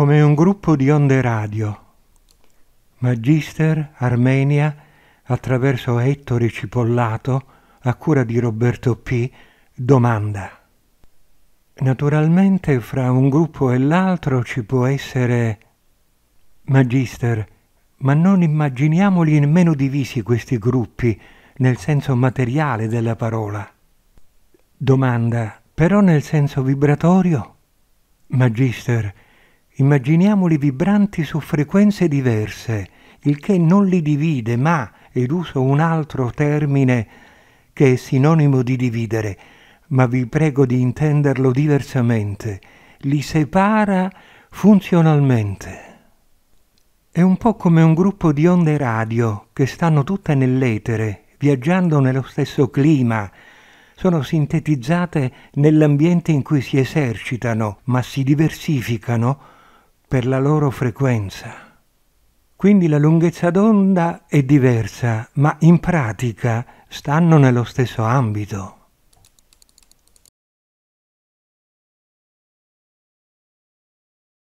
come un gruppo di onde radio. Magister Armenia attraverso Ettore Cipollato a cura di Roberto P. domanda. Naturalmente fra un gruppo e l'altro ci può essere... Magister, ma non immaginiamoli nemmeno divisi questi gruppi nel senso materiale della parola. Domanda, però nel senso vibratorio? Magister, Immaginiamoli vibranti su frequenze diverse, il che non li divide, ma, ed uso un altro termine che è sinonimo di dividere, ma vi prego di intenderlo diversamente, li separa funzionalmente. È un po' come un gruppo di onde radio che stanno tutte nell'etere, viaggiando nello stesso clima, sono sintetizzate nell'ambiente in cui si esercitano, ma si diversificano per la loro frequenza. Quindi la lunghezza d'onda è diversa, ma in pratica stanno nello stesso ambito.